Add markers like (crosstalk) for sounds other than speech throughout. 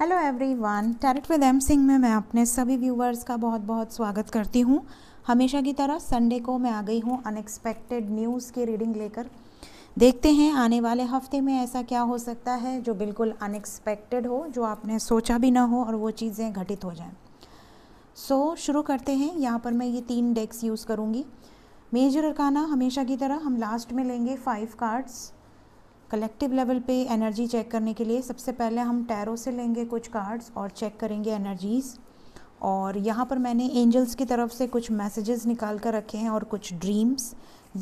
Hello everyone tarot with M Singh में मैं अपने सभी व्यूवर्स का बहुत बहुत स्वागत करती हूँ हमेशा की तरह संडे को मैं आ गई हूँ अनएक्सपेक्टेड न्यूज़ की रीडिंग लेकर देखते हैं आने वाले हफ्ते में ऐसा क्या हो सकता है जो बिल्कुल अनएक्सपेक्टेड हो जो आपने सोचा भी ना हो और वो चीज़ें घटित हो जाएँ सो so, शुरू करते हैं यहाँ पर मैं ये तीन डेक्स यूज़ करूँगी मेजर अरकाना हमेशा की तरह हम लास्ट में लेंगे फाइव कार्ड्स कलेक्टिव लेवल पे एनर्जी चेक करने के लिए सबसे पहले हम टैरो से लेंगे कुछ कार्ड्स और चेक करेंगे एनर्जीज़ और यहाँ पर मैंने एंजल्स की तरफ से कुछ मैसेजेस निकाल कर रखे हैं और कुछ ड्रीम्स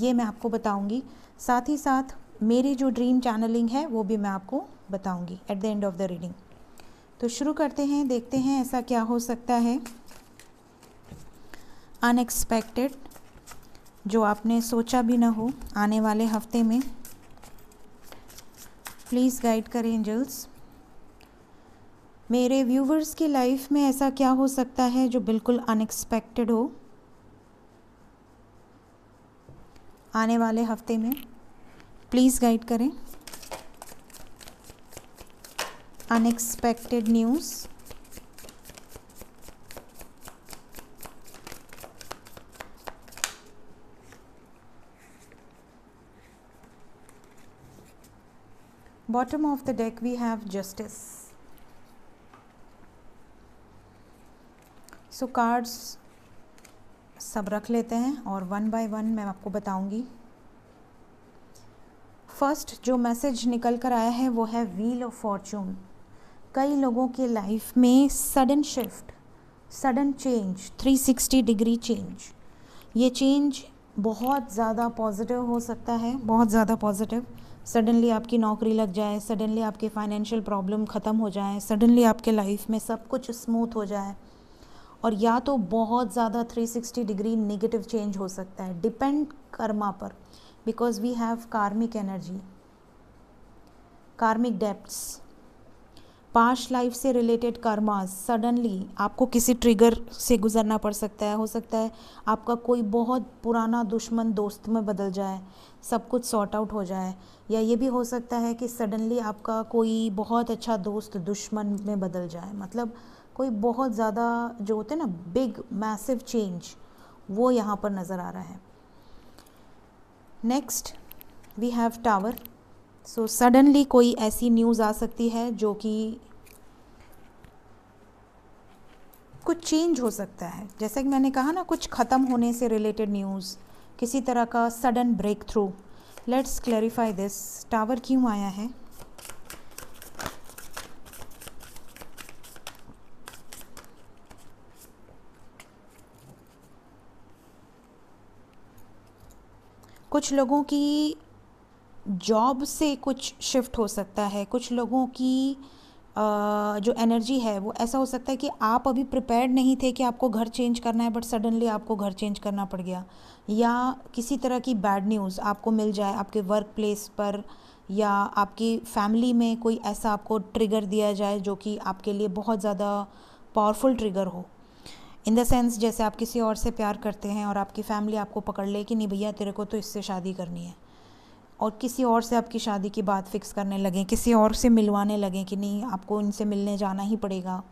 ये मैं आपको बताऊँगी साथ ही साथ मेरी जो ड्रीम चैनलिंग है वो भी मैं आपको बताऊँगी at the end of the reading तो शुरू करते हैं देखते हैं ऐसा क्या हो सकता है अनएक्सपेक्टेड जो आपने सोचा भी ना हो आने वाले हफ्ते में प्लीज़ गाइड करें एंजल्स मेरे व्यूवर्स की लाइफ में ऐसा क्या हो सकता है जो बिल्कुल अनएक्सपेक्टेड हो आने वाले हफ्ते में प्लीज़ गाइड करें unexpected news bottom of the deck we have justice so so, cards सब रख लेते हैं और वन बाय वन मैं आपको बताऊंगी फर्स्ट जो मैसेज निकल कर आया है वो है व्हील ऑफ फॉर्चून कई लोगों के लाइफ में sudden shift sudden change 360 degree change ये चेंज बहुत ज़्यादा पॉजिटिव हो सकता है बहुत ज़्यादा पॉजिटिव सडनली आपकी नौकरी लग जाए सडनली आपके फाइनेंशियल प्रॉब्लम ख़त्म हो जाए सडनली आपके लाइफ में सब कुछ स्मूथ हो जाए और या तो बहुत ज़्यादा 360 डिग्री नेगेटिव चेंज हो सकता है डिपेंड कर्मा पर because we have karmic energy karmic depths past life से रिलेटेड कर्मा सडनली आपको किसी ट्रिगर से गुजरना पड़ सकता है हो सकता है आपका कोई बहुत पुराना दुश्मन दोस्त में बदल जाए सब कुछ सॉर्ट आउट हो जाए या ये भी हो सकता है कि सडनली आपका कोई बहुत अच्छा दोस्त दुश्मन में बदल जाए मतलब कोई बहुत ज़्यादा जो होते हैं ना बिग मैसिव चेंज वो यहाँ पर नज़र आ रहा है next we have tower so suddenly कोई ऐसी न्यूज़ आ सकती है जो कि कुछ चेंज हो सकता है जैसा कि मैंने कहा ना कुछ ख़त्म होने से रिलेटेड न्यूज़ किसी तरह का sudden breakthrough let's clarify this tower क्यों आया है कुछ लोगों की जॉब से कुछ शिफ्ट हो सकता है कुछ लोगों की जो एनर्जी है वो ऐसा हो सकता है कि आप अभी प्रिपेयर्ड नहीं थे कि आपको घर चेंज करना है बट सडनली आपको घर चेंज करना पड़ गया या किसी तरह की बैड न्यूज़ आपको मिल जाए आपके वर्क प्लेस पर या आपकी फैमिली में कोई ऐसा आपको ट्रिगर दिया जाए जो कि आपके लिए बहुत ज़्यादा पावरफुल ट्रिगर हो इन द सेंस जैसे आप किसी और से प्यार करते हैं और आपकी फैमिली आपको पकड़ ले कि नहीं भैया तेरे को तो इससे शादी करनी है और किसी और से आपकी शादी की बात फिक्स करने लगें किसी और से मिलवाने लगें कि नहीं आपको इनसे मिलने जाना ही पड़ेगा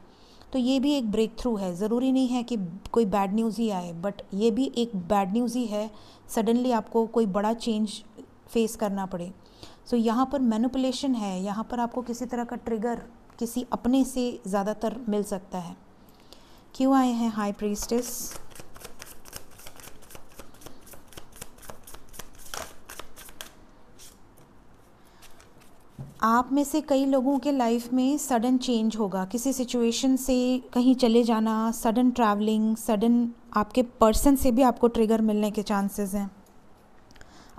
तो ये भी एक ब्रेक थ्रू है ज़रूरी नहीं है कि कोई बैड न्यूज़ ही आए बट ये भी एक बैड न्यूज़ ही है सडनली आपको कोई बड़ा चेंज फेस करना पड़े सो so, यहाँ पर मैनुपलेशन है यहाँ पर आपको किसी तरह का ट्रिगर किसी अपने से ज़्यादातर मिल सकता है क्यों आए हैं हाई प्रीस्टेस आप में से कई लोगों के लाइफ में सडन चेंज होगा किसी सिचुएशन से कहीं चले जाना सडन ट्रैवलिंग सडन आपके पर्सन से भी आपको ट्रिगर मिलने के चांसेस हैं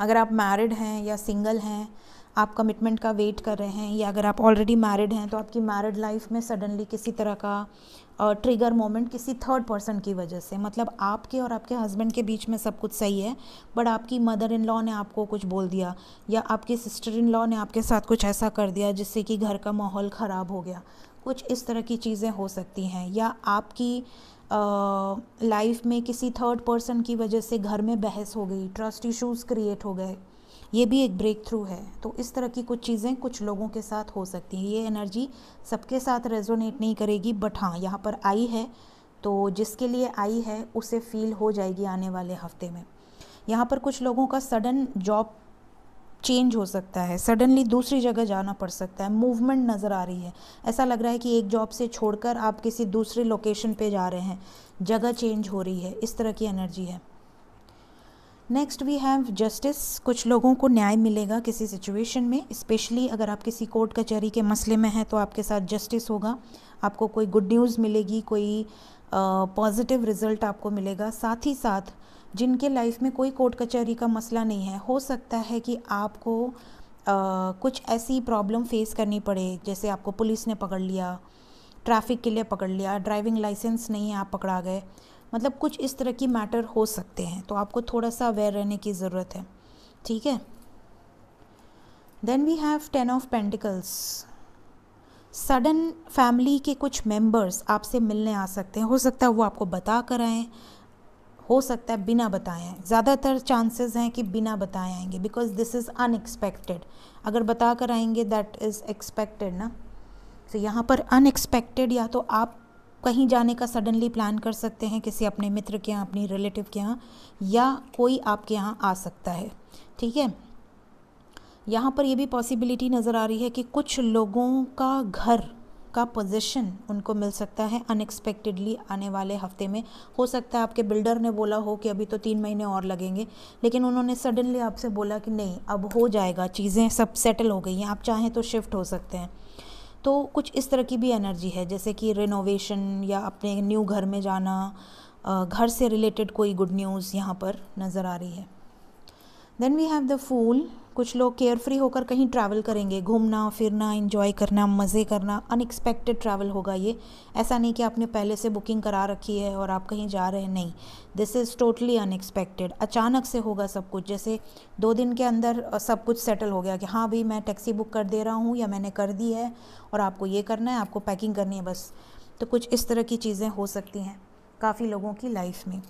अगर आप मैरिड हैं या सिंगल हैं आप कमिटमेंट का वेट कर रहे हैं या अगर आप ऑलरेडी मैरिड हैं तो आपकी मैरिड लाइफ में सडनली किसी तरह का ट्रिगर मोमेंट किसी थर्ड पर्सन की वजह से मतलब आपके और आपके हस्बैंड के बीच में सब कुछ सही है बट आपकी मदर इन लॉ ने आपको कुछ बोल दिया या आपकी सिस्टर इन लॉ ने आपके साथ कुछ ऐसा कर दिया जिससे कि घर का माहौल ख़राब हो गया कुछ इस तरह की चीज़ें हो सकती हैं या आपकी लाइफ में किसी थर्ड पर्सन की वजह से घर में बहस हो गई ट्रस्ट इश्यूज़ क्रिएट हो गए ये भी एक ब्रेक थ्रू है तो इस तरह की कुछ चीज़ें कुछ लोगों के साथ हो सकती हैं ये एनर्जी सबके साथ रेजोनेट नहीं करेगी बट हाँ यहाँ पर आई है तो जिसके लिए आई है उसे फील हो जाएगी आने वाले हफ्ते में यहाँ पर कुछ लोगों का सडन जॉब चेंज हो सकता है सडनली दूसरी जगह जाना पड़ सकता है मूवमेंट नज़र आ रही है ऐसा लग रहा है कि एक जॉब से छोड़कर आप किसी दूसरे लोकेशन पे जा रहे हैं जगह चेंज हो रही है इस तरह की एनर्जी है नेक्स्ट वी हैव जस्टिस कुछ लोगों को न्याय मिलेगा किसी सिचुएशन में स्पेशली अगर आप किसी कोर्ट कचहरी के मसले में हैं तो आपके साथ जस्टिस होगा आपको कोई गुड न्यूज़ मिलेगी कोई पॉजिटिव uh, रिजल्ट आपको मिलेगा साथ ही साथ जिनके लाइफ में कोई कोर्ट कचहरी का मसला नहीं है हो सकता है कि आपको uh, कुछ ऐसी प्रॉब्लम फेस करनी पड़े जैसे आपको पुलिस ने पकड़ लिया ट्रैफिक के लिए पकड़ लिया ड्राइविंग लाइसेंस नहीं है आप पकड़ा गए मतलब कुछ इस तरह की मैटर हो सकते हैं तो आपको थोड़ा सा अवेयर रहने की ज़रूरत है ठीक है then we have ten of pentacles sudden family के कुछ मेंबर्स आपसे मिलने आ सकते हैं हो सकता है वो आपको बता कर आए हो सकता है बिना बताएं ज़्यादातर चांसेस हैं कि बिना बताए आएंगे बिकॉज दिस इज़ अनएक्सपेक्टेड अगर बता कर आएंगे दैट इज़ एक्सपेक्टेड ना तो so, यहाँ पर अनएक्सपेक्टेड या तो आप कहीं जाने का सडनली प्लान कर सकते हैं किसी अपने मित्र के यहाँ अपनी रिलेटिव के यहाँ या कोई आपके यहाँ आ सकता है ठीक है यहाँ पर यह भी पॉसिबिलिटी नज़र आ रही है कि कुछ लोगों का घर का पोजीशन उनको मिल सकता है अनएक्सपेक्टेडली आने वाले हफ्ते में हो सकता है आपके बिल्डर ने बोला हो कि अभी तो तीन महीने और लगेंगे लेकिन उन्होंने सडनली आपसे बोला कि नहीं अब हो जाएगा चीज़ें सब सेटल हो गई हैं आप चाहें तो शिफ्ट हो सकते हैं तो कुछ इस तरह की भी एनर्जी है जैसे कि रेनोवेशन या अपने न्यू घर में जाना घर से रिलेटेड कोई गुड न्यूज़ यहाँ पर नज़र आ रही है then we have the fool कुछ लोग केयर फ्री होकर कहीं ट्रैवल करेंगे घूमना फिरना इन्जॉय करना मज़े करना अनएक्सपेक्टेड ट्रैवल होगा ये ऐसा नहीं कि आपने पहले से बुकिंग करा रखी है और आप कहीं जा रहे हैं नहीं दिस इज़ टोटली अनएक्सपेक्टेड अचानक से होगा सब कुछ जैसे दो दिन के अंदर सब कुछ सेटल हो गया कि हाँ भाई मैं टैक्सी बुक कर दे रहा हूँ या मैंने कर दी है और आपको ये करना है आपको पैकिंग करनी है बस तो कुछ इस तरह की चीज़ें हो सकती हैं काफ़ी लोगों की लाइफ में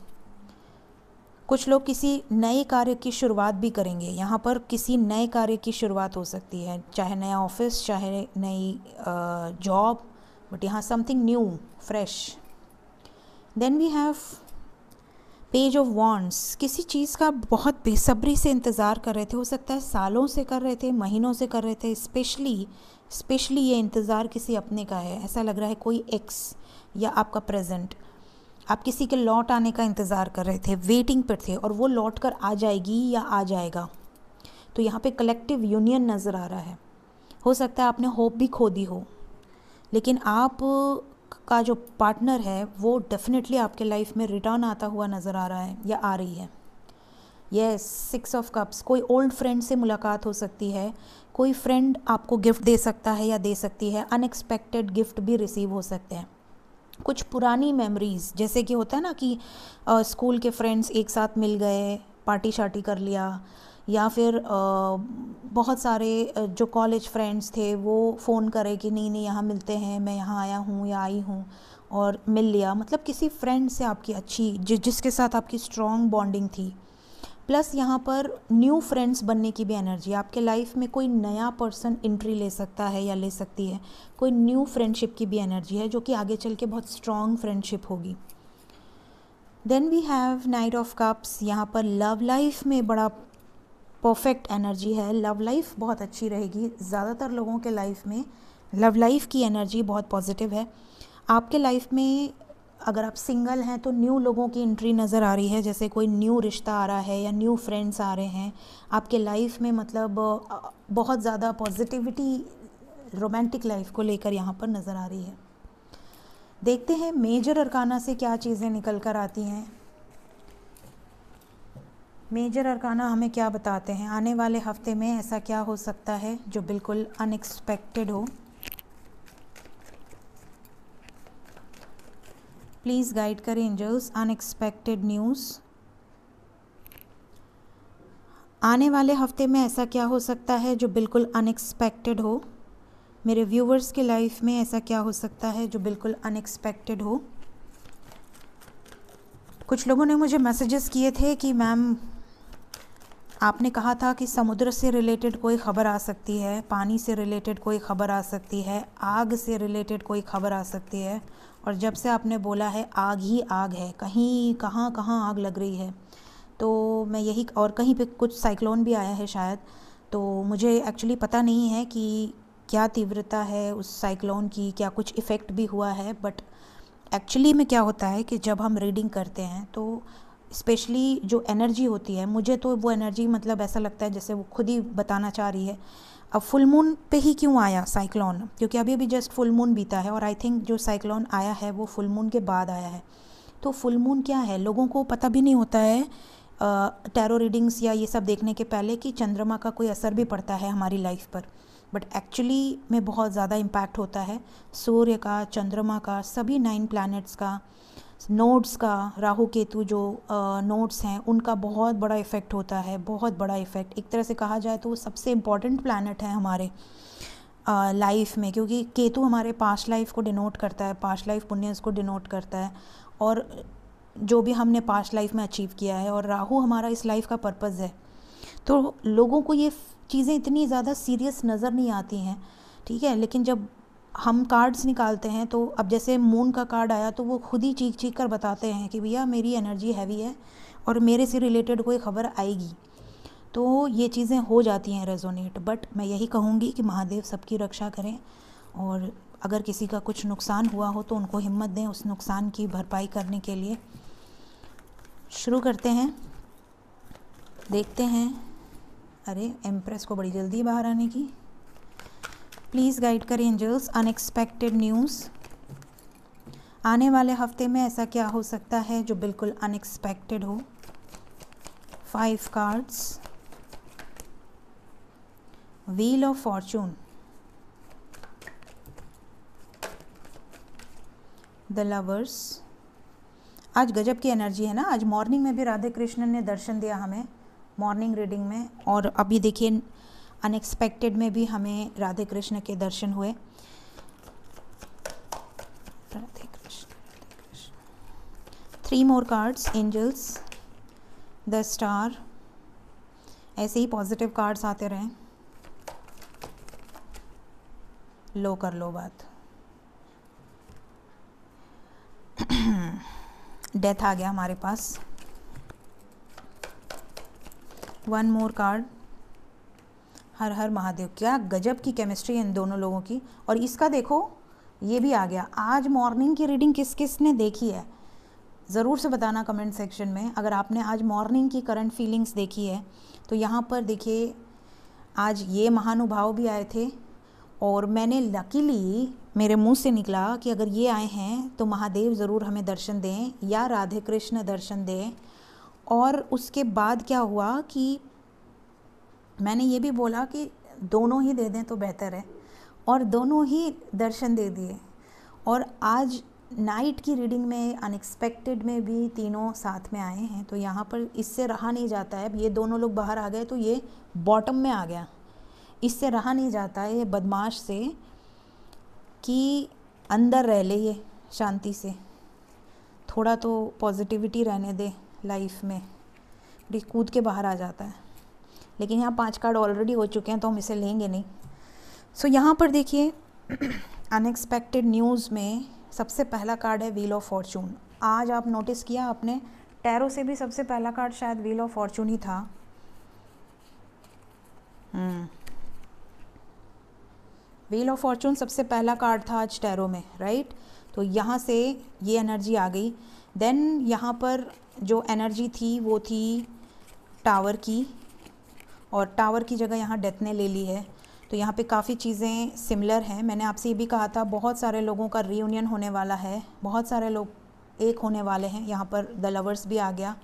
कुछ लोग किसी नए कार्य की शुरुआत भी करेंगे यहाँ पर किसी नए कार्य की शुरुआत हो सकती है चाहे नया ऑफिस चाहे नई जॉब बट यहाँ something new fresh then we have page of wands किसी चीज़ का बहुत बेसब्री से इंतज़ार कर रहे थे हो सकता है सालों से कर रहे थे महीनों से कर रहे थे स्पेशली स्पेशली ये इंतज़ार किसी अपने का है ऐसा लग रहा है कोई एक्स या आपका प्रेजेंट आप किसी के लौट आने का इंतज़ार कर रहे थे वेटिंग पर थे और वो लौट कर आ जाएगी या आ जाएगा तो यहाँ पे कलेक्टिव यूनियन नज़र आ रहा है हो सकता है आपने होप भी खो दी हो लेकिन आप का जो पार्टनर है वो डेफिनेटली आपके लाइफ में रिटर्न आता हुआ नज़र आ रहा है या आ रही है यस सिक्स ऑफ कप्स कोई ओल्ड फ्रेंड से मुलाकात हो सकती है कोई फ्रेंड आपको गिफ्ट दे सकता है या दे सकती है अनएक्सपेक्टेड गिफ्ट भी रिसीव हो सकते हैं कुछ पुरानी मेमोरीज़ जैसे कि होता है ना कि स्कूल के फ्रेंड्स एक साथ मिल गए पार्टी शार्टी कर लिया या फिर बहुत सारे जो कॉलेज फ्रेंड्स थे वो फ़ोन करे कि नहीं नहीं यहाँ मिलते हैं मैं यहाँ आया हूँ या आई हूँ और मिल लिया मतलब किसी फ्रेंड से आपकी अच्छी जि जिसके साथ आपकी स्ट्रॉन्ग बॉन्डिंग थी प्लस यहाँ पर न्यू फ्रेंड्स बनने की भी एनर्जी आपके लाइफ में कोई नया पर्सन एंट्री ले सकता है या ले सकती है कोई न्यू फ्रेंडशिप की भी एनर्जी है जो कि आगे चल के बहुत स्ट्रॉन्ग फ्रेंडशिप होगी then we have knight of cups यहाँ पर लव लाइफ में बड़ा परफेक्ट एनर्जी है लव लाइफ बहुत अच्छी रहेगी ज़्यादातर लोगों के लाइफ में लव लाइफ की एनर्जी बहुत पॉजिटिव है आपके लाइफ में अगर आप सिंगल हैं तो न्यू लोगों की एंट्री नज़र आ रही है जैसे कोई न्यू रिश्ता आ रहा है या न्यू फ्रेंड्स आ रहे हैं आपके लाइफ में मतलब बहुत ज़्यादा पॉजिटिविटी रोमांटिक लाइफ को लेकर यहाँ पर नज़र आ रही है देखते हैं मेजर अरकाना से क्या चीज़ें निकल कर आती हैं मेजर अरकाना हमें क्या बताते हैं आने वाले हफ्ते में ऐसा क्या हो सकता है जो बिल्कुल अनएक्सपेक्टेड हो प्लीज़ गाइड करें एंजल्स अनएक्सपेक्टेड न्यूज़ आने वाले हफ्ते में ऐसा क्या हो सकता है जो बिल्कुल अनएक्सपेक्टेड हो मेरे व्यूवर्स के लाइफ में ऐसा क्या हो सकता है जो बिल्कुल अनएक्सपेक्टेड हो कुछ लोगों ने मुझे मैसेजेस किए थे कि मैम आपने कहा था कि समुद्र से रिलेटेड कोई ख़बर आ सकती है पानी से रिलेटेड कोई ख़बर आ सकती है आग से रिलेटेड कोई ख़बर आ सकती है और जब से आपने बोला है आग ही आग है कहीं कहाँ कहाँ आग लग रही है तो मैं यही और कहीं पे कुछ साइक्लोन भी आया है शायद तो मुझे एक्चुअली पता नहीं है कि क्या तीव्रता है उस साइक्लोन की क्या कुछ इफ़ेक्ट भी हुआ है बट एक्चुअली में क्या होता है कि जब हम रीडिंग करते हैं तो स्पेशली जो एनर्जी होती है मुझे तो वो एनर्जी मतलब ऐसा लगता है जैसे वो खुद ही बताना चाह रही है अब फुल मून पे ही क्यों आया साइक्लोन क्योंकि अभी अभी जस्ट फुल मून बीता है और आई थिंक जो साइक्लोन आया है वो फुल मून के बाद आया है तो फुल मून क्या है लोगों को पता भी नहीं होता है टैरो रीडिंग्स या ये सब देखने के पहले कि चंद्रमा का कोई असर भी पड़ता है हमारी लाइफ पर बट एक्चुअली में बहुत ज़्यादा इम्पैक्ट होता है सूर्य का चंद्रमा का सभी नाइन प्लैनेट्स का नोट्स का राहु केतु जो नोट्स हैं उनका बहुत बड़ा इफ़ेक्ट होता है बहुत बड़ा इफ़ेक्ट एक तरह से कहा जाए तो वो सबसे इम्पॉर्टेंट प्लानट है हमारे लाइफ में क्योंकि केतु हमारे पास्ट लाइफ को डिनोट करता है पास्ट लाइफ पुण्य को डिनोट करता है और जो भी हमने पास्ट लाइफ में अचीव किया है और राहु हमारा इस लाइफ का पर्पज़ है तो लोगों को ये चीज़ें इतनी ज़्यादा सीरियस नज़र नहीं आती हैं ठीक है लेकिन जब हम कार्ड्स निकालते हैं तो अब जैसे मून का कार्ड आया तो वो खुद ही चीख चीख कर बताते हैं कि भैया मेरी एनर्जी हैवी है और मेरे से रिलेटेड कोई खबर आएगी तो ये चीज़ें हो जाती हैं रेजोनेट बट मैं यही कहूँगी कि महादेव सबकी रक्षा करें और अगर किसी का कुछ नुकसान हुआ हो तो उनको हिम्मत दें उस नुकसान की भरपाई करने के लिए शुरू करते हैं देखते हैं अरे एम्प्रेस को बड़ी जल्दी बाहर आने की प्लीज़ गाइड करें एंजल्स अनएक्सपेक्टेड न्यूज़ आने वाले हफ्ते में ऐसा क्या हो सकता है जो बिल्कुल अनएक्सपेक्टेड हो five cards wheel of fortune the lovers आज गजब की एनर्जी है ना आज मॉर्निंग में भी राधे कृष्ण ने दर्शन दिया हमें मॉर्निंग रीडिंग में और अभी देखिए अनएक्सपेक्टेड में भी हमें राधे कृष्ण के दर्शन हुए Radhe Krishna Radhe Krishna three more cards angels the star ऐसे ही पॉजिटिव कार्ड्स आते रहे लो कर लो बात डेथ (clears throat) आ गया हमारे पास वन मोर कार्ड हर हर महादेव क्या गजब की केमिस्ट्री है इन दोनों लोगों की और इसका देखो ये भी आ गया आज मॉर्निंग की रीडिंग किस किस ने देखी है ज़रूर से बताना कमेंट सेक्शन में अगर आपने आज मॉर्निंग की करंट फीलिंग्स देखी है तो यहाँ पर देखिए आज ये महानुभाव भी आए थे और मैंने लकीली मेरे मुंह से निकला कि अगर ये आए हैं तो महादेव ज़रूर हमें दर्शन दें या राधे कृष्ण दर्शन दें और उसके बाद क्या हुआ कि मैंने ये भी बोला कि दोनों ही दे दें तो बेहतर है और दोनों ही दर्शन दे दिए और आज नाइट की रीडिंग में अनएक्सपेक्टेड में भी तीनों साथ में आए हैं तो यहाँ पर इससे रहा नहीं जाता है ये दोनों लोग बाहर आ गए तो ये बॉटम में आ गया इससे रहा नहीं जाता है ये बदमाश से कि अंदर रह ले ये शांति से थोड़ा तो पॉजिटिविटी रहने दे लाइफ में कूद के बाहर आ जाता है लेकिन यहाँ पाँच कार्ड ऑलरेडी हो चुके हैं तो हम इसे लेंगे नहीं सो so, यहाँ पर देखिए अनएक्सपेक्टेड (clears throat) न्यूज़ में सबसे पहला कार्ड है व्हील ऑफ फॉर्चून आज आप नोटिस किया आपने टैरो से भी सबसे पहला कार्ड शायद व्हील ऑफ फॉर्चून ही था व्हील ऑफ फॉर्चून सबसे पहला कार्ड था आज टैरो में राइट तो यहाँ से ये एनर्जी आ गई देन यहाँ पर जो एनर्जी थी वो थी टावर की और टावर की जगह यहाँ डेथ ने ले ली है तो यहाँ पे काफ़ी चीज़ें सिमिलर हैं मैंने आपसे ये भी कहा था बहुत सारे लोगों का रीयूनियन होने वाला है बहुत सारे लोग एक होने वाले हैं यहाँ पर द लवर्स भी आ गया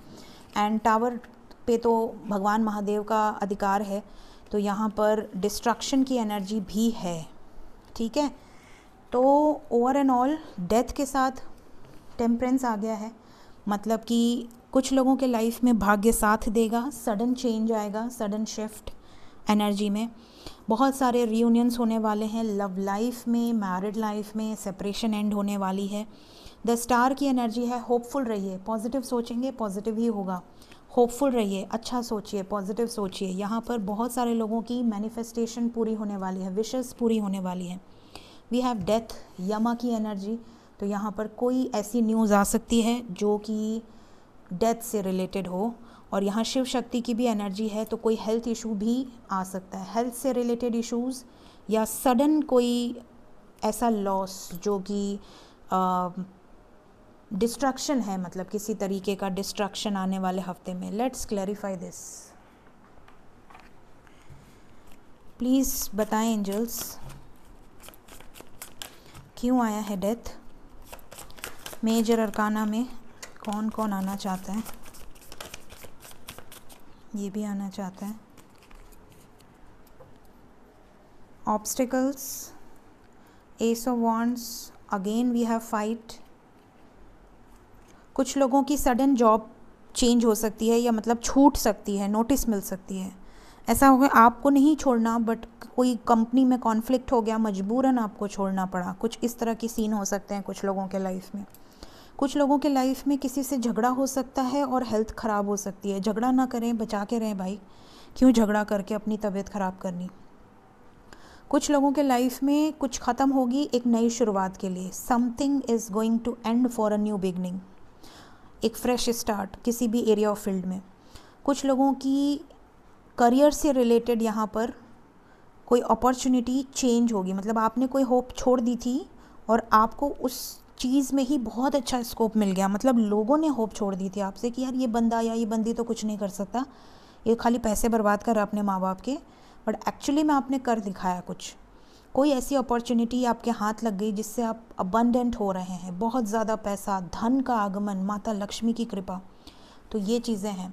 एंड टावर पे तो भगवान महादेव का अधिकार है तो यहाँ पर डिस्ट्रक्शन की एनर्जी भी है ठीक है तो ओवर एंड ऑल डेथ के साथ टेम्परेंस आ गया है मतलब कि कुछ लोगों के लाइफ में भाग्य साथ देगा सडन चेंज आएगा सडन शिफ्ट एनर्जी में बहुत सारे रीयूनियंस होने वाले हैं लव लाइफ में मैरिड लाइफ में सेपरेशन एंड होने वाली है द स्टार की एनर्जी है होपफुल रहिए पॉजिटिव सोचेंगे पॉजिटिव ही होगा होपफुल रहिए अच्छा सोचिए पॉजिटिव सोचिए यहाँ पर बहुत सारे लोगों की मैनिफेस्टेशन पूरी होने वाली है विशेस पूरी होने वाली है वी हैव डेथ यमा की एनर्जी तो यहाँ पर कोई ऐसी न्यूज़ आ सकती है जो कि डेथ से रिलेटेड हो और यहाँ शिव शक्ति की भी एनर्जी है तो कोई हेल्थ इशू भी आ सकता है हेल्थ से रिलेटेड इशूज़ या सडन कोई ऐसा लॉस जो कि डिस्ट्रक्शन है मतलब किसी तरीके का डिस्ट्रक्शन आने वाले हफ्ते में लेट्स क्लैरिफाई दिस प्लीज़ बताएं एंजल्स क्यों आया है डेथ मेजर अरकाना में कौन कौन आना चाहता है ये भी आना चाहता है obstacles ace of wands again we have fight कुछ लोगों की सडन जॉब चेंज हो सकती है या मतलब छूट सकती है नोटिस मिल सकती है ऐसा हो गया आपको नहीं छोड़ना बट कोई कंपनी में कॉन्फ्लिक्ट हो गया मजबूरन आपको छोड़ना पड़ा कुछ इस तरह की सीन हो सकते हैं कुछ लोगों के लाइफ में कुछ लोगों के लाइफ में किसी से झगड़ा हो सकता है और हेल्थ ख़राब हो सकती है झगड़ा ना करें बचा के रहें भाई क्यों झगड़ा करके अपनी तबीयत ख़राब करनी कुछ लोगों के लाइफ में कुछ ख़त्म होगी एक नई शुरुआत के लिए something is going to end for a new beginning एक फ्रेश स्टार्ट किसी भी एरिया ऑफ फील्ड में कुछ लोगों की करियर से रिलेटेड यहाँ पर कोई अपॉर्चुनिटी चेंज होगी मतलब आपने कोई होप छोड़ दी थी और आपको उस चीज़ में ही बहुत अच्छा स्कोप मिल गया मतलब लोगों ने होप छोड़ दी थी आपसे कि यार ये बंदा या ये बंदी तो कुछ नहीं कर सकता ये खाली पैसे बर्बाद कर रहा अपने माँ बाप के बट एक्चुअली मैं आपने कर दिखाया कुछ कोई ऐसी अपॉर्चुनिटी आपके हाथ लग गई जिससे आप अबंडेंट हो रहे हैं बहुत ज़्यादा पैसा धन का आगमन माता लक्ष्मी की कृपा तो ये चीज़ें हैं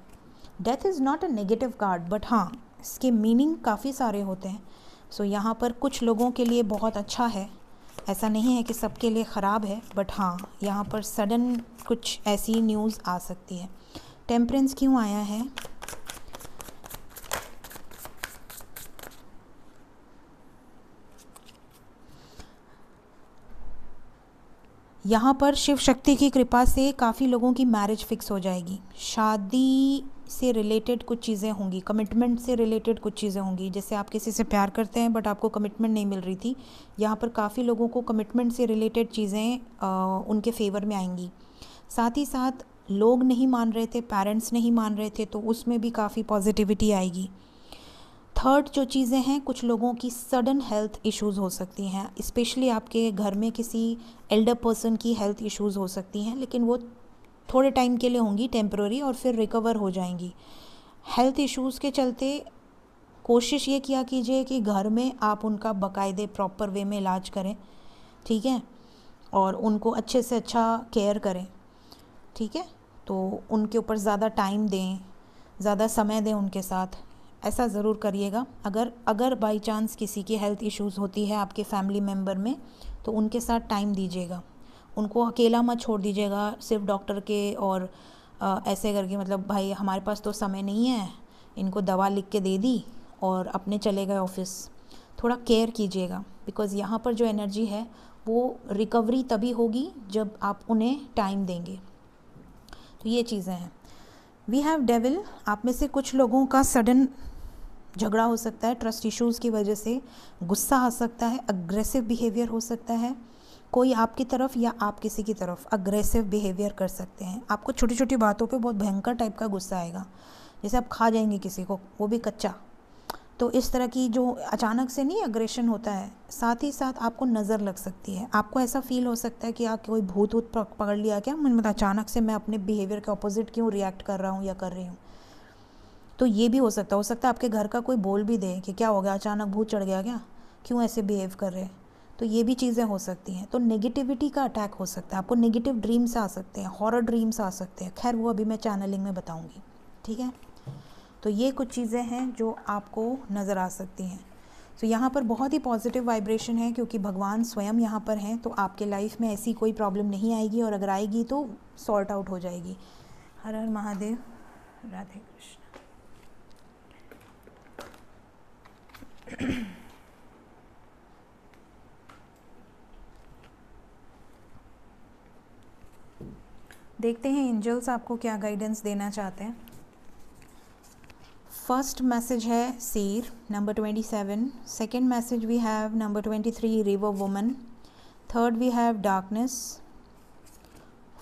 death is not a negative card but हाँ इसके मीनिंग काफ़ी सारे होते हैं सो so, यहाँ पर कुछ लोगों के लिए बहुत अच्छा है ऐसा नहीं है कि सबके लिए ख़राब है बट हाँ यहाँ पर सडन कुछ ऐसी न्यूज़ आ सकती है टेम्परेंस क्यों आया है यहाँ पर शिव शक्ति की कृपा से काफ़ी लोगों की मैरिज फिक्स हो जाएगी शादी से रिलेटेड कुछ चीज़ें होंगी कमिटमेंट से रिलेटेड कुछ चीज़ें होंगी जैसे आप किसी से प्यार करते हैं बट आपको कमिटमेंट नहीं मिल रही थी यहाँ पर काफ़ी लोगों को कमिटमेंट से रिलेटेड चीज़ें उनके फेवर में आएंगी साथ ही साथ लोग नहीं मान रहे थे पेरेंट्स नहीं मान रहे थे तो उसमें भी काफ़ी पॉजिटिविटी आएगी थर्ड जो चीज़ें हैं कुछ लोगों की सडन हेल्थ इश्यूज़ हो सकती हैं स्पेशली आपके घर में किसी एल्डर पर्सन की हेल्थ इश्यूज़ हो सकती हैं लेकिन वो थोड़े टाइम के लिए होंगी टेम्प्रोरी और फिर रिकवर हो जाएंगी हेल्थ इश्यूज़ के चलते कोशिश ये किया कीजिए कि घर में आप उनका बाकायदे प्रॉपर वे में इलाज करें ठीक है और उनको अच्छे से अच्छा केयर करें ठीक है तो उनके ऊपर ज़्यादा टाइम दें ज़्यादा समय दें उनके साथ ऐसा ज़रूर करिएगा अगर अगर बाई चांस किसी की हेल्थ इश्यूज़ होती है आपके फैमिली मेम्बर में तो उनके साथ टाइम दीजिएगा उनको अकेला मत छोड़ दीजिएगा सिर्फ डॉक्टर के और आ, ऐसे करके मतलब भाई हमारे पास तो समय नहीं है इनको दवा लिख के दे दी और अपने चले गए ऑफिस थोड़ा केयर कीजिएगा बिकॉज़ यहाँ पर जो एनर्जी है वो रिकवरी तभी होगी जब आप उन्हें टाइम देंगे तो ये चीज़ें हैं वी हैव डेविल आप में से कुछ लोगों का सडन झगड़ा हो सकता है ट्रस्ट इश्यूज़ की वजह से गुस्सा आ सकता है अग्रेसिव बिहेवियर हो सकता है कोई आपकी तरफ या आप किसी की तरफ अग्रेसिव बिहेवियर कर सकते हैं आपको छोटी छोटी बातों पे बहुत भयंकर टाइप का गुस्सा आएगा जैसे आप खा जाएंगे किसी को वो भी कच्चा तो इस तरह की जो अचानक से नहीं अग्रेशन होता है साथ ही साथ आपको नज़र लग सकती है आपको ऐसा फील हो सकता है कि आप हाँ, कोई भूत वूत पकड़ लिया क्या मतलब अचानक से मैं अपने बिहेवियर के अपोजिट क्यों रिएक्ट कर रहा हूँ या कर रही हूँ तो ये भी हो सकता हो सकता है आपके घर का कोई बोल भी दे कि क्या हो गया अचानक भूत चढ़ गया क्या क्यों ऐसे बिहेव कर रहे तो ये भी चीज़ें हो सकती हैं तो नेगेटिविटी का अटैक हो सकता है आपको नेगेटिव ड्रीम्स आ सकते हैं हॉरर ड्रीम्स आ सकते हैं खैर वो अभी मैं चैनलिंग में बताऊँगी ठीक है तो ये कुछ चीज़ें हैं जो आपको नज़र आ सकती हैं तो यहाँ पर बहुत ही पॉजिटिव वाइब्रेशन है क्योंकि भगवान स्वयं यहाँ पर हैं तो आपके लाइफ में ऐसी कोई प्रॉब्लम नहीं आएगी और अगर आएगी तो सॉर्ट आउट हो जाएगी हर हर महादेव राधे कृष्ण (clears throat) देखते हैं एंजल्स आपको क्या गाइडेंस देना चाहते हैं फर्स्ट मैसेज है seer number twenty seven second message we have number twenty three river woman third we have darkness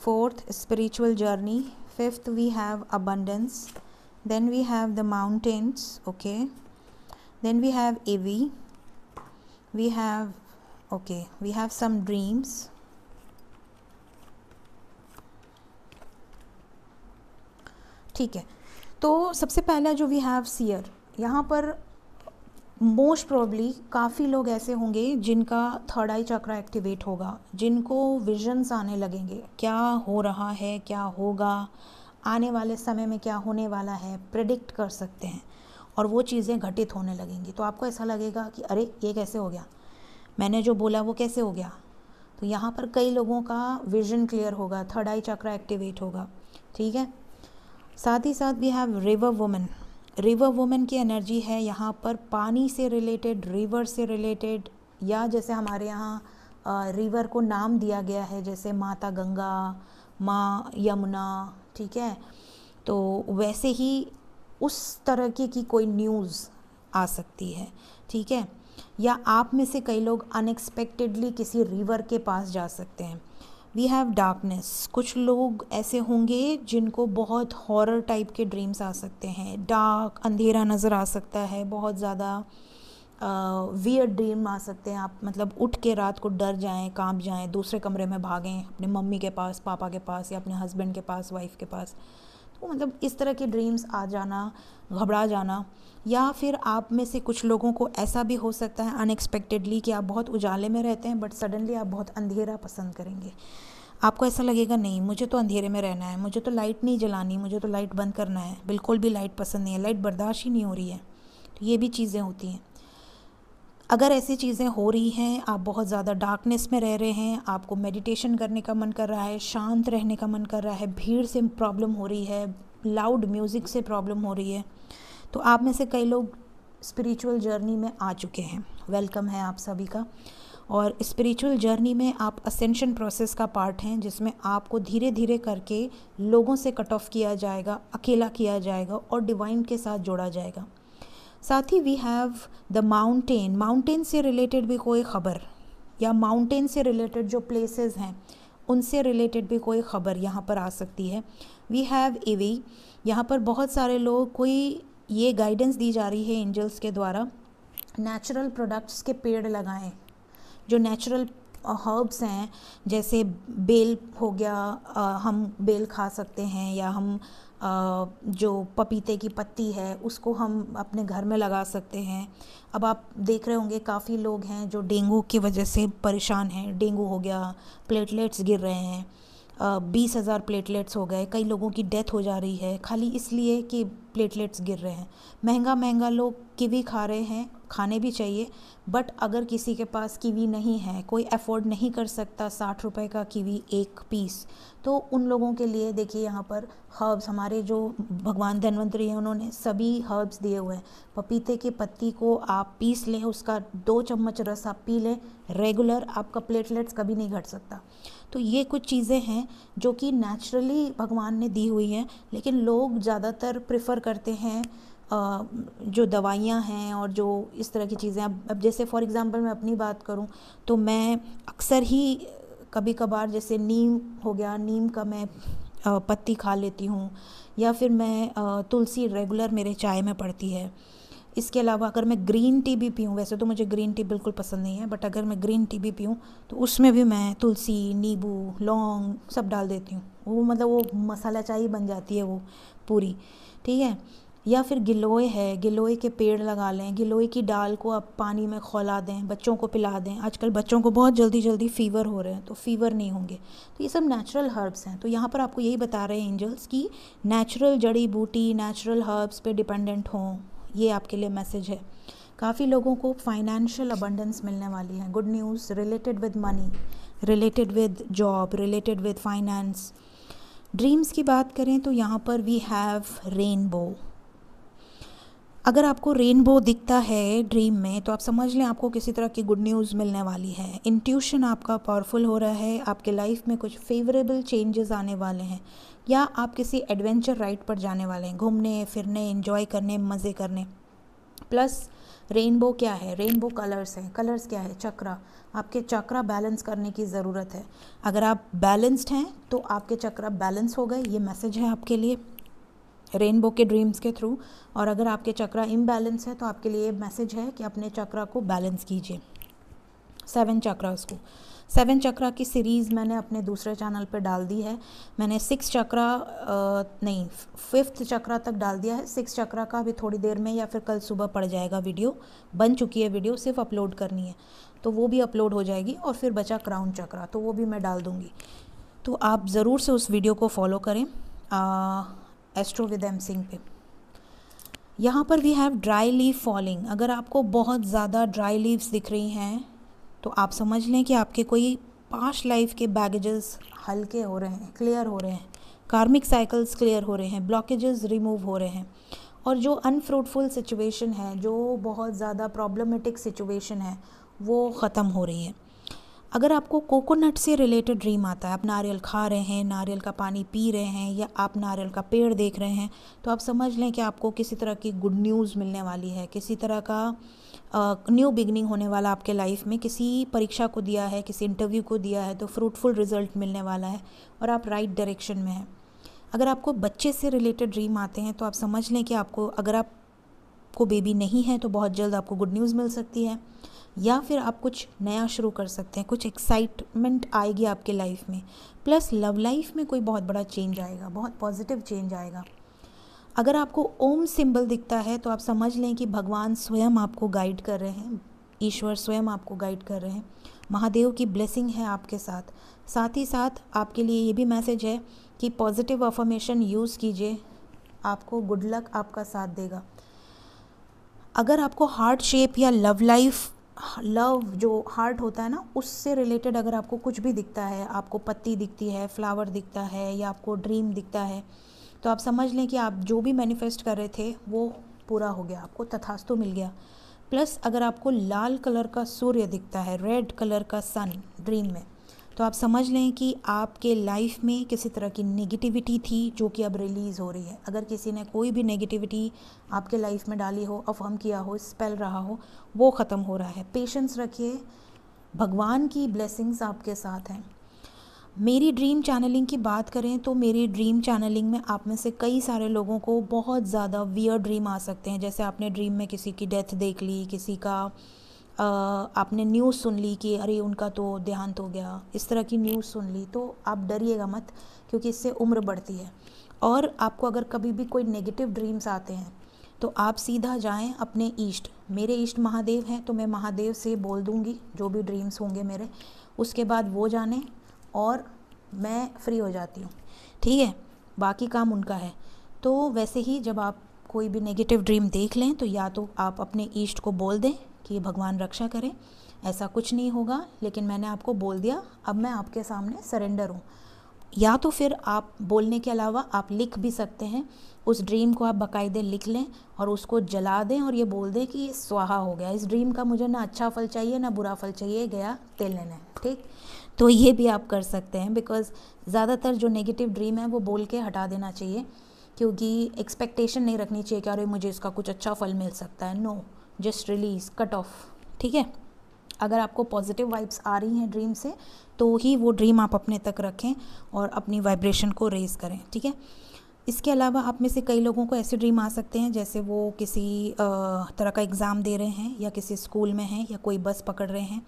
fourth spiritual journey fifth we have abundance then we have the mountains okay then we have AV we have okay we have some dreams ठीक है तो सबसे पहला जो we have shear यहाँ पर most probably काफ़ी लोग ऐसे होंगे जिनका थर्ड आई चक्रा एक्टिवेट होगा जिनको विजन्स आने लगेंगे क्या हो रहा है क्या होगा आने वाले समय में क्या होने वाला है प्रिडिक्ट कर सकते हैं और वो चीज़ें घटित होने लगेंगी तो आपको ऐसा लगेगा कि अरे ये कैसे हो गया मैंने जो बोला वो कैसे हो गया तो यहाँ पर कई लोगों का विजन क्लियर होगा थर्ड आई चक्र एक्टिवेट होगा ठीक है साथ ही साथ we have river women river women की एनर्जी है यहाँ पर पानी से रिलेटेड रिवर से रिलेटेड या जैसे हमारे यहाँ रिवर को नाम दिया गया है जैसे माता गंगा माँ यमुना ठीक है तो वैसे ही उस तरह की, की कोई न्यूज़ आ सकती है ठीक है या आप में से कई लोग अनएक्सपेक्टेडली किसी रिवर के पास जा सकते हैं वी हैव डार्कनेस कुछ लोग ऐसे होंगे जिनको बहुत हॉरर टाइप के ड्रीम्स आ सकते हैं डार्क अंधेरा नज़र आ सकता है बहुत ज़्यादा वियर ड्रीम आ सकते हैं आप मतलब उठ के रात को डर जाएं कांप जाएं दूसरे कमरे में भागें अपने मम्मी के पास पापा के पास या अपने हस्बैंड के पास वाइफ के पास तो मतलब इस तरह के ड्रीम्स आ जाना घबरा जाना या फिर आप में से कुछ लोगों को ऐसा भी हो सकता है अनएक्सपेक्टेडली कि आप बहुत उजाले में रहते हैं बट सडनली आप बहुत अंधेरा पसंद करेंगे आपको ऐसा लगेगा नहीं मुझे तो अंधेरे में रहना है मुझे तो लाइट नहीं जलानी मुझे तो लाइट बंद करना है बिल्कुल भी लाइट पसंद नहीं है लाइट बर्दाश्त ही नहीं हो रही है तो ये भी चीज़ें होती हैं अगर ऐसी चीज़ें हो रही हैं आप बहुत ज़्यादा डार्कनेस में रह रहे हैं आपको मेडिटेशन करने का मन कर रहा है शांत रहने का मन कर रहा है भीड़ से प्रॉब्लम हो रही है लाउड म्यूज़िक से प्रॉब्लम हो रही है तो आप में से कई लोग स्पिरिचुअल जर्नी में आ चुके हैं वेलकम है आप सभी का और स्पिरिचुअल जर्नी में आप असेंशन प्रोसेस का पार्ट हैं जिसमें आपको धीरे धीरे करके लोगों से कट ऑफ किया जाएगा अकेला किया जाएगा और डिवाइन के साथ जोड़ा जाएगा साथ ही we have the mountain mountain से रिलेटेड भी कोई ख़बर या माउंटेन से रिलेटेड जो प्लेसेस हैं उनसे रिलेटेड भी कोई ख़बर यहाँ पर आ सकती है वी हैव एवी यहाँ पर बहुत सारे लोग कोई ये गाइडेंस दी जा रही है एंजल्स के द्वारा नेचुरल प्रोडक्ट्स के पेड़ लगाएं जो नेचुरल हर्ब्स uh, हैं जैसे बेल हो गया आ, uh, हम बेल खा सकते हैं या हम जो पपीते की पत्ती है उसको हम अपने घर में लगा सकते हैं अब आप देख रहे होंगे काफ़ी लोग हैं जो डेंगू की वजह से परेशान हैं डेंगू हो गया प्लेटलेट्स गिर रहे हैं बीस हज़ार प्लेटलेट्स हो गए कई लोगों की डेथ हो जा रही है खाली इसलिए कि प्लेटलेट्स गिर रहे हैं महंगा महंगा लोग कीवी खा रहे हैं खाने भी चाहिए बट अगर किसी के पास कीवी नहीं है कोई अफोर्ड नहीं कर सकता साठ रुपये का कीवी एक पीस तो उन लोगों के लिए देखिए यहाँ पर हर्ब्स हमारे जो भगवान धनवंतरी हैं उन्होंने सभी हर्ब्स दिए हुए हैं पपीते की पत्ती को आप पीस लें उसका दो चम्मच रस आप पी लें रेगुलर आपका प्लेटलेट्स कभी नहीं घट सकता तो ये कुछ चीज़ें हैं जो कि नेचुरली भगवान ने दी हुई हैं लेकिन लोग ज़्यादातर प्रेफर करते हैं जो दवाइयाँ हैं और जो इस तरह की चीज़ें अब अब जैसे फॉर एग्ज़ाम्पल मैं अपनी बात करूँ तो मैं अक्सर ही कभी कभार जैसे नीम हो गया नीम का मैं पत्ती खा लेती हूँ या फिर मैं तुलसी रेगुलर मेरे चाय में पड़ती है इसके अलावा अगर मैं ग्रीन टी भी पीऊँ वैसे तो मुझे ग्रीन टी बिल्कुल पसंद नहीं है बट अगर मैं ग्रीन टी भी पीऊँ तो उसमें भी मैं तुलसी नींबू लौंग सब डाल देती हूँ वो मतलब वो मसाला चाय बन जाती है वो पूरी ठीक है या फिर गिलोय है गिलोय के पेड़ लगा लें गिलोय की डाल को आप पानी में खौला दें बच्चों को पिला दें आजकल बच्चों को बहुत जल्दी जल्दी फ़ीवर हो रहे हैं तो फ़ीवर नहीं होंगे तो ये सब नेचुरल हर्ब्स हैं तो यहाँ पर आपको यही बता रहे हैं एंजल्स कि नेचुरल जड़ी बूटी नेचुरल हर्ब्स पे डिपेंडेंट हों ये आपके लिए मैसेज है काफ़ी लोगों को फाइनेंशियल अबंडेंस मिलने वाली है good news related with money related with job related with finance dreams की बात करें तो यहाँ पर वी हैव रेनबो अगर आपको रेनबो दिखता है ड्रीम में तो आप समझ लें आपको किसी तरह की गुड न्यूज़ मिलने वाली है इंट्यूशन आपका पावरफुल हो रहा है आपके लाइफ में कुछ फेवरेबल चेंजेस आने वाले हैं या आप किसी एडवेंचर राइड पर जाने वाले हैं घूमने फिरने इन्जॉय करने मज़े करने प्लस रेनबो क्या है रेनबो कलर्स हैं कलर्स क्या है चक्रा आपके चक्रा बैलेंस करने की ज़रूरत है अगर आप बैलेंस्ड हैं तो आपके चक्रा बैलेंस हो गए ये मैसेज है आपके लिए रेनबो के ड्रीम्स के थ्रू और अगर आपके चक्रा इम्बैलेंस है तो आपके लिए मैसेज है कि अपने चक्रा को बैलेंस कीजिए सेवन चक्रास को सेवन चक्रा की सीरीज़ मैंने अपने दूसरे चैनल पर डाल दी है मैंने सिक्स चक्रा नहीं फिफ्थ चक्रा तक डाल दिया है सिक्स चक्रा का अभी थोड़ी देर में या फिर कल सुबह पड़ जाएगा वीडियो बन चुकी है वीडियो सिर्फ अपलोड करनी है तो वो भी अपलोड हो जाएगी और फिर बचा क्राउन चक्रा तो वो भी मैं डाल दूँगी तो आप ज़रूर से उस वीडियो को फॉलो करें आ, एस्ट्रो विद एम सिंह पे यहाँ पर we have dry leaf falling अगर आपको बहुत ज़्यादा ड्राई लीव्स दिख रही हैं तो आप समझ लें कि आपके कोई पास्ट लाइफ के बैगेजेस हल्के हो रहे हैं क्लियर हो रहे हैं कार्मिक साइकिल्स क्लियर हो रहे हैं ब्लॉकेजेस रिमूव हो रहे हैं और जो अनफ्रूटफुल सिचुएशन है जो बहुत ज़्यादा प्रॉब्लमेटिक सिचुएशन है वो ख़त्म हो रही है अगर आपको कोकोनट से रिलेटेड ड्रीम आता है आप नारियल खा रहे हैं नारियल का पानी पी रहे हैं या आप नारियल का पेड़ देख रहे हैं तो आप समझ लें कि आपको किसी तरह की गुड न्यूज़ मिलने वाली है किसी तरह का न्यू बिगनिंग होने वाला आपके लाइफ में किसी परीक्षा को दिया है किसी इंटरव्यू को दिया है तो फ्रूटफुल रिजल्ट मिलने वाला है और आप राइट right डायरेक्शन में हैं अगर आपको बच्चे से रिलेटेड ड्रीम आते हैं तो आप समझ लें कि आपको अगर आपको बेबी नहीं है तो बहुत जल्द आपको गुड न्यूज़ मिल सकती है या फिर आप कुछ नया शुरू कर सकते हैं कुछ एक्साइटमेंट आएगी आपके लाइफ में प्लस लव लाइफ में कोई बहुत बड़ा चेंज आएगा बहुत पॉजिटिव चेंज आएगा अगर आपको ओम सिंबल दिखता है तो आप समझ लें कि भगवान स्वयं आपको गाइड कर रहे हैं ईश्वर स्वयं आपको गाइड कर रहे हैं महादेव की ब्लेसिंग है आपके साथ साथ ही साथ आपके लिए ये भी मैसेज है कि पॉजिटिव अफॉर्मेशन यूज़ कीजिए आपको गुड लक आपका साथ देगा अगर आपको हार्ट शेप या लव लाइफ लव जो हार्ट होता है ना उससे रिलेटेड अगर आपको कुछ भी दिखता है आपको पत्ती दिखती है फ्लावर दिखता है या आपको ड्रीम दिखता है तो आप समझ लें कि आप जो भी मैनिफेस्ट कर रहे थे वो पूरा हो गया आपको तथास्तु मिल गया प्लस अगर आपको लाल कलर का सूर्य दिखता है रेड कलर का सन ड्रीम में तो आप समझ लें कि आपके लाइफ में किसी तरह की नेगेटिविटी थी जो कि अब रिलीज़ हो रही है अगर किसी ने कोई भी नेगेटिविटी आपके लाइफ में डाली हो अफर्म किया हो स्पेल रहा हो वो ख़त्म हो रहा है पेशेंस रखिए भगवान की ब्लेसिंग्स आपके साथ हैं मेरी ड्रीम चैनलिंग की बात करें तो मेरी ड्रीम चैनलिंग में आप में से कई सारे लोगों को बहुत ज़्यादा वियर ड्रीम आ सकते हैं जैसे आपने ड्रीम में किसी की डेथ देख ली किसी का आपने न्यूज़ सुन ली कि अरे उनका तो देहांत हो गया इस तरह की न्यूज़ सुन ली तो आप डरिएगा मत क्योंकि इससे उम्र बढ़ती है और आपको अगर कभी भी कोई नेगेटिव ड्रीम्स आते हैं तो आप सीधा जाएं अपने ईष्ट मेरे ईष्ट महादेव हैं तो मैं महादेव से बोल दूंगी जो भी ड्रीम्स होंगे मेरे उसके बाद वो जाने और मैं फ्री हो जाती हूँ ठीक है बाकी काम उनका है तो वैसे ही जब आप कोई भी नेगेटिव ड्रीम देख लें तो या तो आप अपने ईष्ट को बोल दें कि भगवान रक्षा करें ऐसा कुछ नहीं होगा लेकिन मैंने आपको बोल दिया अब मैं आपके सामने सरेंडर हूँ या तो फिर आप बोलने के अलावा आप लिख भी सकते हैं उस ड्रीम को आप बाकायदे लिख लें और उसको जला दें और ये बोल दें कि ये स्वाहा हो गया इस ड्रीम का मुझे ना अच्छा फल चाहिए ना बुरा फल चाहिए गया तेल लेना है ठीक तो ये भी आप कर सकते हैं बिकॉज़ ज़्यादातर जो नेगेटिव ड्रीम है वो बोल के हटा देना चाहिए क्योंकि एक्सपेक्टेशन नहीं रखनी चाहिए कि अरे मुझे इसका कुछ अच्छा फल मिल सकता है no no. Just release cut off ठीक है अगर आपको पॉजिटिव वाइब्स आ रही हैं ड्रीम से तो ही वो ड्रीम आप अपने तक रखें और अपनी वाइब्रेशन को रेज़ करें ठीक है इसके अलावा आप में से कई लोगों को ऐसे ड्रीम आ सकते हैं जैसे वो किसी तरह का एग्ज़ाम दे रहे हैं या किसी स्कूल में हैं या कोई बस पकड़ रहे हैं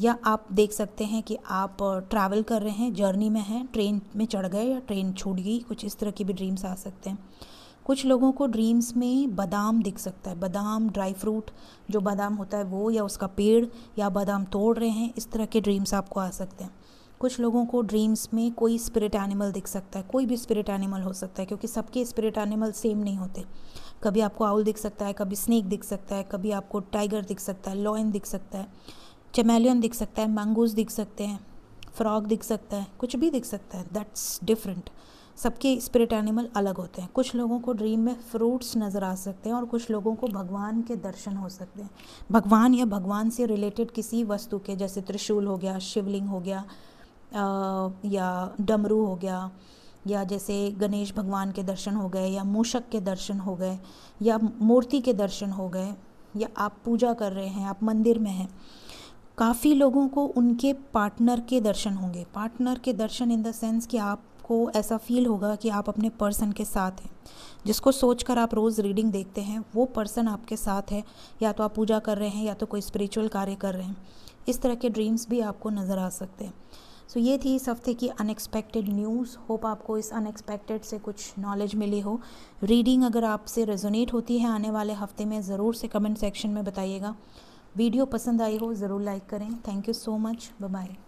या आप देख सकते हैं कि आप ट्रैवल कर रहे हैं जर्नी में हैं ट्रेन में चढ़ गए या ट्रेन छूट गई कुछ इस तरह की भी ड्रीम्स आ सकते हैं कुछ लोगों को ड्रीम्स में बादाम दिख सकता है बादाम ड्राई फ्रूट जो बादाम होता है वो या उसका पेड़ या बादाम तोड़ रहे हैं इस तरह के ड्रीम्स आपको आ सकते हैं कुछ लोगों को ड्रीम्स में कोई स्पिरिट एनिमल दिख सकता है कोई भी स्पिरिट एनिमल हो सकता है क्योंकि सबके स्पिरिट एनिमल सेम नहीं होते कभी आपको आउल दिख सकता है कभी स्नेक दिख सकता है कभी आपको टाइगर दिख सकता है लॉयन दिख सकता है चमेलियन दिख सकता है मैंगोज दिख सकते हैं फ्रॉग दिख सकता है कुछ भी दिख सकता है दैट्स डिफरेंट सबके स्पिरिट एनिमल अलग होते हैं कुछ लोगों को ड्रीम में फ्रूट्स नज़र आ सकते हैं और कुछ लोगों को भगवान के दर्शन हो सकते हैं भगवान या भगवान से रिलेटेड किसी वस्तु के जैसे त्रिशूल हो गया शिवलिंग हो गया आ, या डमरू हो गया या जैसे गणेश भगवान के दर्शन हो गए या मूषक के दर्शन हो गए या मूर्ति के दर्शन हो गए या आप पूजा कर रहे हैं आप मंदिर में हैं काफ़ी लोगों को उनके पार्टनर के दर्शन होंगे पार्टनर के दर्शन इन द सेंस कि आपको ऐसा फील होगा कि आप अपने पर्सन के साथ हैं जिसको सोचकर आप रोज़ रीडिंग देखते हैं वो पर्सन आपके साथ है या तो आप पूजा कर रहे हैं या तो कोई स्पिरिचुअल कार्य कर रहे हैं इस तरह के ड्रीम्स भी आपको नज़र आ सकते हैं सो so, ये थी इस हफ्ते की अनएक्सपेक्टेड न्यूज़ होप आपको इस अनएक्सपेक्टेड से कुछ नॉलेज मिली हो रीडिंग अगर आपसे रेजोनेट होती है आने वाले हफ्ते में ज़रूर से कमेंट सेक्शन में बताइएगा वीडियो पसंद आई हो ज़रूर लाइक करें thank you so much bye